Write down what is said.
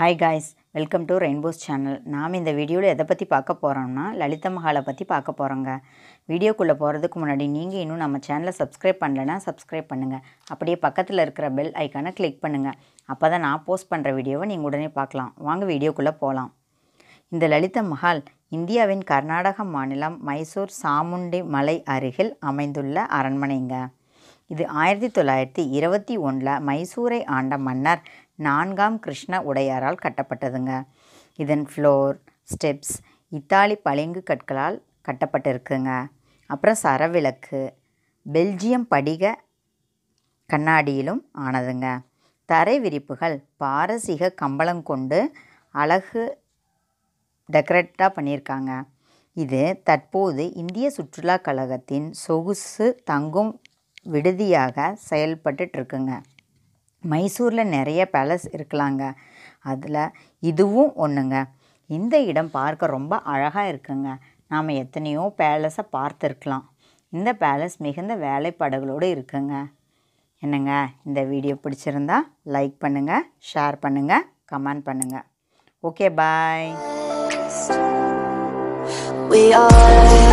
hi guys welcome to rainbow's channel நாம் இந்த வீடியோவில் எதை பற்றி பார்க்க போகிறோம்னா லலித மகாலை பற்றி பார்க்க போகிறோங்க வீடியோக்குள்ளே போகிறதுக்கு முன்னாடி நீங்கள் இன்னும் நம்ம சேனலை சப்ஸ்கிரைப் பண்ணலைன்னா சப்ஸ்கிரைப் பண்ணுங்கள் அப்படியே பக்கத்தில் இருக்கிற பெல் ஐக்கானை கிளிக் பண்ணுங்கள் அப்போ தான் நான் போஸ்ட் பண்ணுற வீடியோவை நீங்கள் உடனே பார்க்கலாம் வாங்க வீடியோக்குள்ளே போகலாம் இந்த லலித மகால் இந்தியாவின் கர்நாடக மாநிலம் மைசூர் சாமுண்டி மலை அருகில் அமைந்துள்ள அரண்மனைங்க இது ஆயிரத்தி தொள்ளாயிரத்தி இருபத்தி ஒன்றில் மைசூரை ஆண்ட மன்னர் நான்காம் கிருஷ்ண உடையாரால் கட்டப்பட்டதுங்க இதன் ஃப்ளோர் ஸ்டெப்ஸ் இத்தாலி பளிங்கு கற்களால் கட்டப்பட்டிருக்குங்க அப்புறம் சரவிளக்கு பெல்ஜியம் படிக கண்ணாடியிலும் ஆனதுங்க தரை விரிப்புகள் பாரசீக கம்பளம் கொண்டு அழகு டெக்கரேட்டாக பண்ணியிருக்காங்க இது தற்போது இந்திய சுற்றுலா கழகத்தின் சொகுசு தங்கும் விடுதியாக செயல்பட்டுட்ருக்குங்க மைசூரில் நிறைய பேலஸ் இருக்கலாங்க அதில் இதுவும் ஒன்றுங்க இந்த இடம் பார்க்க ரொம்ப அழகாக இருக்குங்க நாம் எத்தனையோ பேலஸை பார்த்துருக்கலாம் இந்த பேலஸ் மிகுந்த வேலைப்பாடுகளோடு இருக்குங்க என்னங்க இந்த வீடியோ பிடிச்சிருந்தா லைக் பண்ணுங்கள் ஷேர் பண்ணுங்கள் கமெண்ட் பண்ணுங்கள் ஓகே பாய் We are